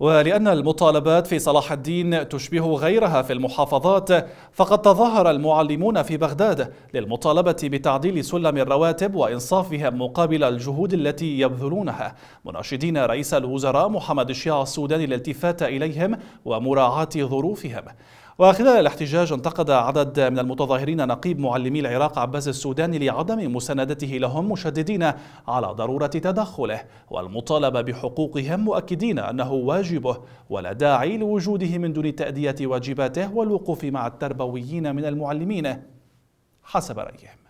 ولأن المطالبات في صلاح الدين تشبه غيرها في المحافظات فقد تظاهر المعلمون في بغداد للمطالبة بتعديل سلم الرواتب وإنصافهم مقابل الجهود التي يبذلونها مناشدين رئيس الوزراء محمد الشيع السوداني الالتفات إليهم ومراعاة ظروفهم وخلال الاحتجاج انتقد عدد من المتظاهرين نقيب معلمي العراق عباس السوداني لعدم مساندته لهم مشددين على ضرورة تدخله والمطالبة بحقوقهم مؤكدين أنه واجبه ولا داعي لوجوده من دون تأدية واجباته والوقوف مع التربويين من المعلمين حسب رأيهم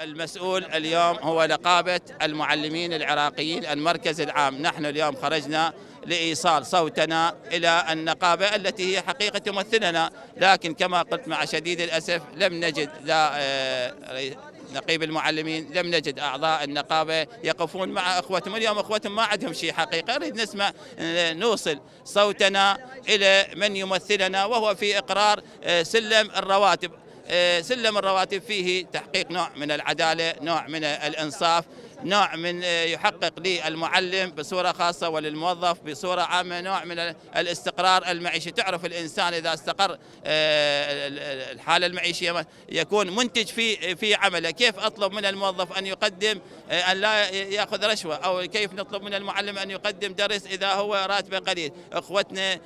المسؤول اليوم هو نقابة المعلمين العراقيين المركز العام نحن اليوم خرجنا لإيصال صوتنا إلى النقابة التي هي حقيقة تمثلنا لكن كما قلت مع شديد الأسف لم نجد لا آه، نقيب المعلمين لم نجد أعضاء النقابة يقفون مع أخوتهم اليوم أخوتهم ما عندهم شيء حقيقة نريد نسمع آه، نوصل صوتنا إلى من يمثلنا وهو في إقرار آه، سلم الرواتب آه، سلم الرواتب فيه تحقيق نوع من العداله، نوع من الانصاف، نوع من آه، يحقق للمعلم بصورة خاصة وللموظف بصورة عامة نوع من الاستقرار المعيشي تعرف الإنسان إذا استقر آه، الحالة المعيشية يكون منتج في في عمله كيف أطلب من الموظف أن يقدم آه، أن لا يأخذ رشوة أو كيف نطلب من المعلم أن يقدم درس إذا هو راتبه قليل أخوتنا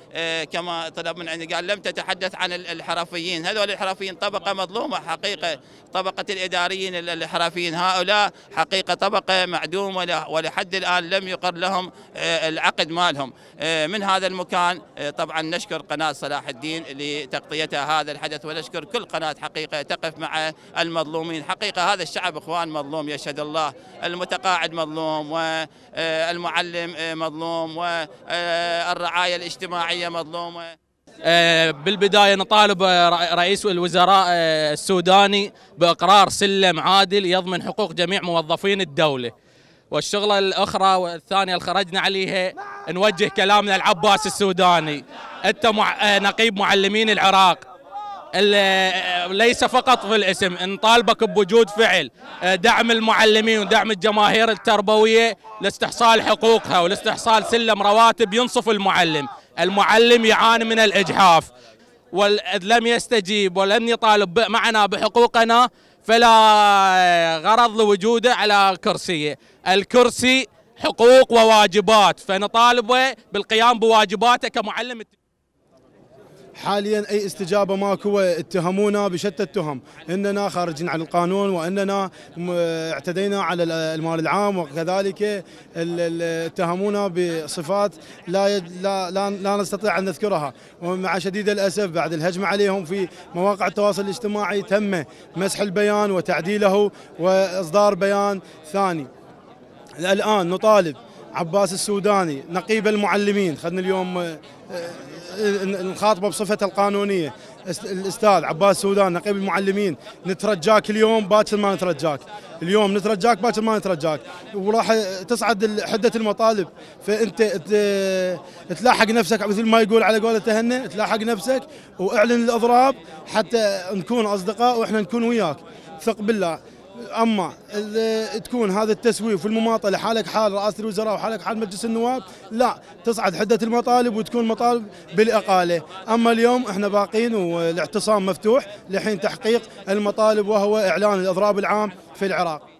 كما طلب من عندي قال لم تتحدث عن الحرفيين هذول الحرفيين طبقة مظلومة حقيقة طبقة الإداريين الحرفيين هؤلاء حقيقة طبقة منطقة معدومة ولحد الآن لم يقر لهم آه، العقد مالهم آه، من هذا المكان آه، طبعا نشكر قناة صلاح الدين لتغطيتها هذا الحدث ونشكر كل قناة حقيقة تقف مع المظلومين حقيقة هذا الشعب إخوان مظلوم يشهد الله المتقاعد مظلوم والمعلم مظلوم والرعاية الاجتماعية مظلومة آه، بالبدايه نطالب آه، رئيس الوزراء آه، السوداني باقرار سلم عادل يضمن حقوق جميع موظفين الدوله والشغله الاخرى والثانيه اللي خرجنا عليها نوجه كلامنا للعباس السوداني انت مع نقيب معلمين العراق ليس فقط في الاسم نطالبك بوجود فعل دعم المعلمين ودعم الجماهير التربويه لاستحصال حقوقها ولاستحصال سلم رواتب ينصف المعلم المعلم يعاني من الإجحاف ولم لم يستجيب ولم يطالب معنا بحقوقنا فلا غرض لوجوده على كرسيه الكرسي حقوق وواجبات فنطالبه بالقيام بواجباته كمعلم حاليا اي استجابه ماكو اتهمونا بشتى التهم اننا خارجين عن القانون واننا اعتدينا على المال العام وكذلك اتهمونا بصفات لا لا لا, لا نستطيع ان نذكرها ومع شديد الاسف بعد الهجمه عليهم في مواقع التواصل الاجتماعي تم مسح البيان وتعديله واصدار بيان ثاني الان نطالب عباس السوداني نقيب المعلمين خذنا اليوم آه، آه، نخاطبه بصفته القانونيه الاستاذ عباس سودان نقيب المعلمين نترجاك اليوم باكر ما نترجاك اليوم نترجاك باكر ما نترجاك وراح تصعد حده المطالب فانت تلاحق نفسك مثل ما يقول على قولة تهنى تلاحق نفسك واعلن الاضراب حتى نكون اصدقاء واحنا نكون وياك ثق بالله اما تكون هذا التسويف والمماطله حالك حال رئاسه الوزراء وحالك حال مجلس النواب لا تصعد حده المطالب وتكون مطالب بالاقاله، اما اليوم احنا باقين والاعتصام مفتوح لحين تحقيق المطالب وهو اعلان الاضراب العام في العراق.